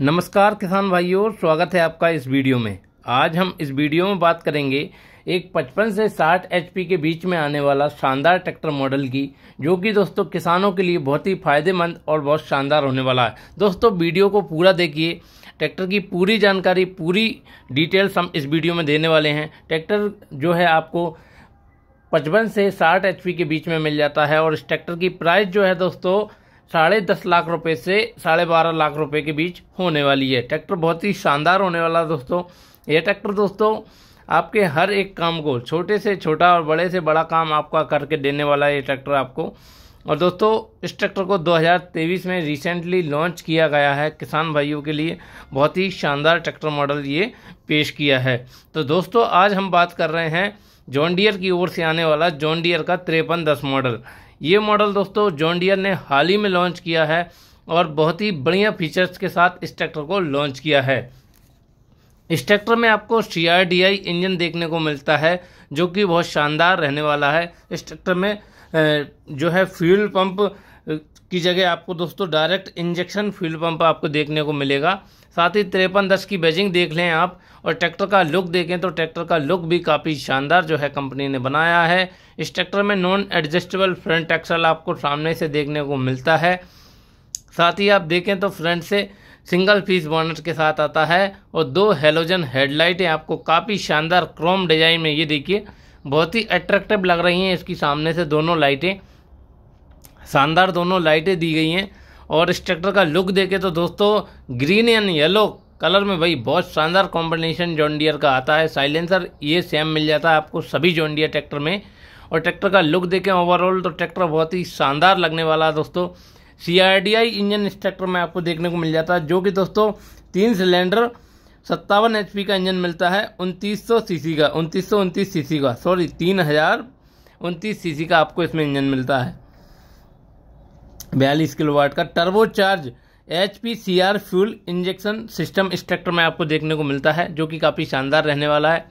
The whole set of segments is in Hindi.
नमस्कार किसान भाइयों स्वागत है आपका इस वीडियो में आज हम इस वीडियो में बात करेंगे एक 55 से 60 एच के बीच में आने वाला शानदार ट्रैक्टर मॉडल की जो कि दोस्तों किसानों के लिए बहुत ही फायदेमंद और बहुत शानदार होने वाला है दोस्तों वीडियो को पूरा देखिए ट्रैक्टर की पूरी जानकारी पूरी डिटेल्स हम इस वीडियो में देने वाले हैं ट्रैक्टर जो है आपको पचपन से साठ एच के बीच में मिल जाता है और इस ट्रैक्टर की प्राइस जो है दोस्तों साढ़े दस लाख रुपए से साढ़े बारह लाख रुपए के बीच होने वाली है ट्रैक्टर बहुत ही शानदार होने वाला दोस्तों ये ट्रैक्टर दोस्तों आपके हर एक काम को छोटे से छोटा और बड़े से बड़ा काम आपका करके देने वाला है ये ट्रैक्टर आपको और दोस्तों इस ट्रैक्टर को 2023 में रिसेंटली लॉन्च किया गया है किसान भाइयों के लिए बहुत ही शानदार ट्रैक्टर मॉडल ये पेश किया है तो दोस्तों आज हम बात कर रहे हैं जॉन डियर की ओर से आने वाला जॉन डियर का तिरपन दस मॉडल ये मॉडल दोस्तों जॉन्डियर ने हाल ही में लॉन्च किया है और बहुत ही बढ़िया फीचर्स के साथ इस ट्रैक्टर को लॉन्च किया है इस ट्रैक्टर में आपको सी इंजन देखने को मिलता है जो कि बहुत शानदार रहने वाला है इस ट्रैक्टर में जो है फ्यूल पंप की जगह आपको दोस्तों डायरेक्ट इंजेक्शन फ्यूल पंप आपको देखने को मिलेगा साथ ही तिरपन दस की बैजिंग देख लें आप और ट्रैक्टर का लुक देखें तो ट्रैक्टर का लुक भी काफ़ी शानदार जो है कंपनी ने बनाया है इस ट्रैक्टर में नॉन एडजस्टेबल फ्रंट एक्सल आपको सामने से देखने को मिलता है साथ ही आप देखें तो फ्रंट से सिंगल पीस बॉनट के साथ आता है और दो हेलोजन हेडलाइटें आपको काफ़ी शानदार क्रोम डिजाइन में ये देखिए बहुत ही अट्रैक्टिव लग रही हैं इसकी सामने से दोनों लाइटें शानदार दोनों लाइटें दी गई हैं और इस ट्रैक्टर का लुक देखे तो दोस्तों ग्रीन एंड येलो कलर में भाई बहुत शानदार कॉम्बिनेशन जॉन्डियर का आता है साइलेंसर ये सेम मिल जाता है आपको सभी जॉन्डियर ट्रैक्टर में और ट्रैक्टर का लुक देखें ओवरऑल तो ट्रैक्टर बहुत ही शानदार लगने वाला है दोस्तों सी इंजन इस ट्रैक्टर में आपको देखने को मिल जाता है जो कि दोस्तों तीन सिलेंडर सत्तावन एच का इंजन मिलता है उनतीस सौ सी का उनतीस सौ उनतीस सी का सॉरी तीन हज़ार उनतीस सी का आपको इसमें इंजन मिलता है बयालीस किलोवाट का turbocharge H P C R fuel injection system structure में आपको देखने को मिलता है जो कि काफ़ी शानदार रहने वाला है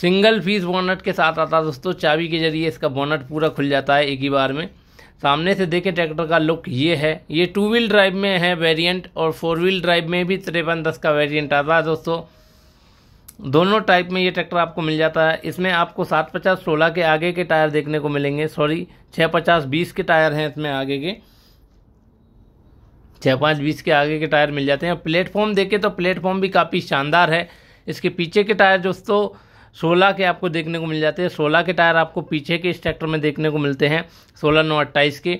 सिंगल फीस बोनट के साथ आता है दोस्तों चाबी के जरिए इसका बोनट पूरा खुल जाता है एक ही बार में सामने से देखें ट्रैक्टर का लुक ये है ये टू व्हील ड्राइव में है वेरिएंट और फोर व्हील ड्राइव में भी तिरपन दस का वेरिएंट आता है दोस्तों दोनों टाइप में ये ट्रैक्टर आपको मिल जाता है इसमें आपको सात पचास सोलह के आगे के टायर देखने को मिलेंगे सॉरी छः पचास बीस के टायर हैं इसमें आगे के छः पाँच बीस के आगे के टायर मिल जाते हैं प्लेटफॉर्म देखें तो प्लेटफॉर्म भी काफ़ी शानदार है इसके पीछे के टायर दोस्तों सोलह के आपको देखने को मिल जाते हैं सोलह के टायर आपको पीछे के इस ट्रैक्टर में देखने को मिलते हैं सोलह नौ अट्ठाईस के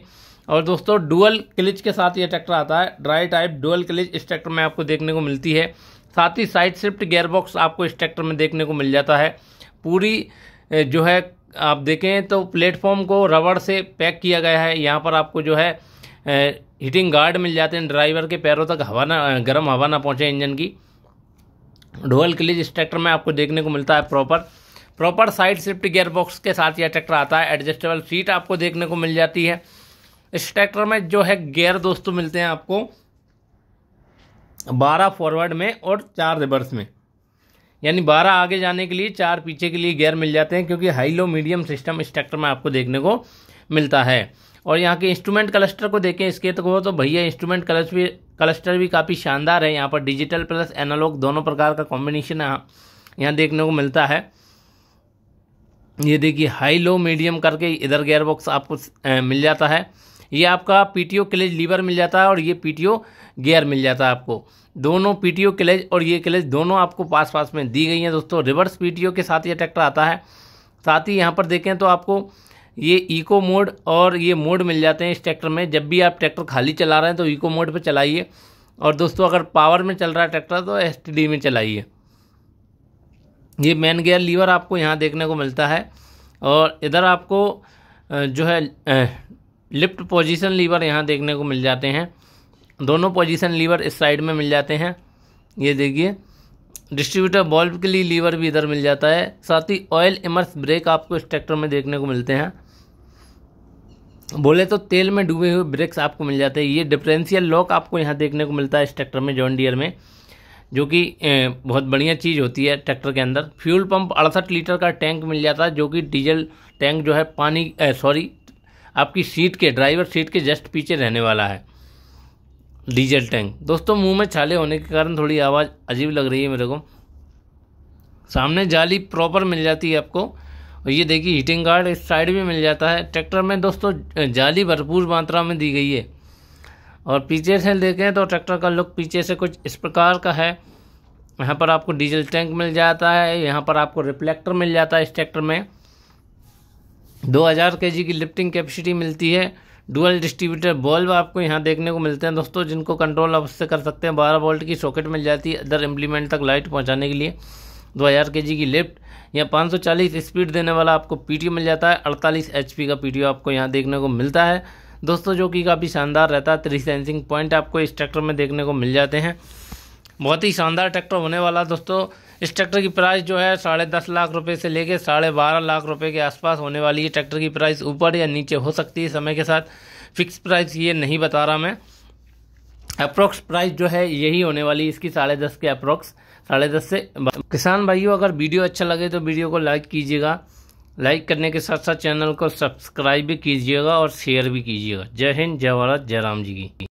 और दोस्तों डुअल क्लिच के साथ ये ट्रैक्टर आता है ड्राई टाइप डुअल क्लिच इस ट्रैक्टर में आपको देखने को मिलती है साथ ही साइड शिफ्ट गेयरबॉक्स आपको इस ट्रैक्टर में देखने को मिल जाता है पूरी जो है आप देखें तो प्लेटफॉर्म को रबड़ से पैक किया गया है यहाँ पर आपको जो है हीटिंग गार्ड मिल जाते हैं ड्राइवर के पैरों तक हवा ना गर्म हवा ना पहुँचे इंजन की डोअल क्लिज इस ट्रैक्टर में आपको देखने को मिलता है proper proper side shift gearbox के साथ यह ट्रैक्टर आता है एडजस्टेबल सीट आपको देखने को मिल जाती है इस ट्रैक्टर में जो है गेयर दोस्तों मिलते हैं आपको बारह फॉरवर्ड में और चार रिवर्स में यानी बारह आगे जाने के लिए चार पीछे के लिए गेयर मिल जाते हैं क्योंकि high low medium system structure में आपको देखने को मिलता है और यहाँ के इंस्ट्रूमेंट क्लस्टर को देखें इसके तो तो भैया इंस्ट्रूमेंट क्लस्टर भी क्लस्टर भी काफ़ी शानदार है यहाँ पर डिजिटल प्लस एनालॉग दोनों प्रकार का कॉम्बिनेशन यहाँ देखने को मिलता है ये देखिए हाई लो मीडियम करके इधर गेयर बॉक्स आपको मिल जाता है ये आपका पीटीओ क्लेज लीवर मिल जाता है और ये पीटीओ गियर मिल जाता है आपको दोनों पीटीओ क्लेज और ये क्लेज दोनों आपको पास पास में दी गई हैं दोस्तों रिवर्स पीटीओ के साथ ये ट्रैक्टर आता है साथ ही यहाँ पर देखें तो आपको ये इको मोड और ये मोड मिल जाते हैं इस ट्रैक्टर में जब भी आप ट्रैक्टर खाली चला रहे हैं तो इको मोड पर चलाइए और दोस्तों अगर पावर में चल रहा है ट्रैक्टर तो एस में चलाइए ये मैन गियर लीवर आपको यहाँ देखने को मिलता है और इधर आपको जो है लिफ्ट पोजीशन लीवर यहाँ देखने को मिल जाते हैं दोनों पोजीशन लीवर इस साइड में मिल जाते हैं ये देखिए डिस्ट्रीब्यूटर बल्ब के लिए लीवर भी इधर मिल जाता है साथ ही ऑयल इमर्स ब्रेक आपको इस ट्रैक्टर में देखने को मिलते हैं बोले तो तेल में डूबे हुए ब्रेक्स आपको मिल जाते हैं ये डिफरेंशियल लॉक आपको यहाँ देखने को मिलता है इस ट्रैक्टर में जॉन डियर में जो कि बहुत बढ़िया चीज़ होती है ट्रैक्टर के अंदर फ्यूल पंप अड़सठ लीटर का टैंक मिल जाता है जो कि डीजल टैंक जो है पानी सॉरी आपकी सीट के ड्राइवर सीट के जस्ट पीछे रहने वाला है डीजल टैंक दोस्तों मुंह में छाले होने के कारण थोड़ी आवाज़ अजीब लग रही है मेरे को सामने जाली प्रॉपर मिल जाती है आपको और ये देखिए हीटिंग गार्ड इस साइड भी मिल जाता है ट्रैक्टर में दोस्तों जाली भरपूर मात्रा में दी गई है और पीछे से देखें तो ट्रैक्टर का लुक पीछे से कुछ इस प्रकार का है यहाँ पर आपको डीजल टैंक मिल जाता है यहाँ पर आपको रिफ्लेक्टर मिल जाता है इस ट्रैक्टर में 2000 केजी की लिफ्टिंग कैपेसिटी मिलती है डुअल डिस्ट्रीब्यूटर बल्ब आपको यहाँ देखने को मिलते हैं दोस्तों जिनको कंट्रोल आप उससे कर सकते हैं 12 वोल्ट की सॉकेट मिल जाती है अदर इम्प्लीमेंट तक लाइट पहुँचाने के लिए 2000 केजी की लिफ्ट या 540 स्पीड देने वाला आपको पीटीओ मिल जाता है 48 पी का ओ आपको यहाँ देखने को मिलता है दोस्तों जो कि काफ़ी शानदार रहता है थ्री सेंसिंग पॉइंट आपको इस ट्रैक्टर में देखने को मिल जाते हैं बहुत ही शानदार ट्रैक्टर होने वाला दोस्तों इस ट्रैक्टर की प्राइस जो है साढ़े दस लाख रुपए से लेके साढ़े बारह लाख रुपए के आसपास होने वाली है ट्रैक्टर की प्राइस ऊपर या नीचे हो सकती है समय के साथ फिक्स प्राइस ये नहीं बता रहा मैं अप्रोक्स प्राइस जो है यही होने वाली इसकी साढ़े दस के अप्रोक्स साढ़े दस से किसान भाइयों अगर वीडियो अच्छा लगे तो वीडियो को लाइक कीजिएगा लाइक करने के साथ साथ चैनल को सब्सक्राइब भी कीजिएगा और शेयर भी कीजिएगा जय हिंद जय भारत जय राम जी की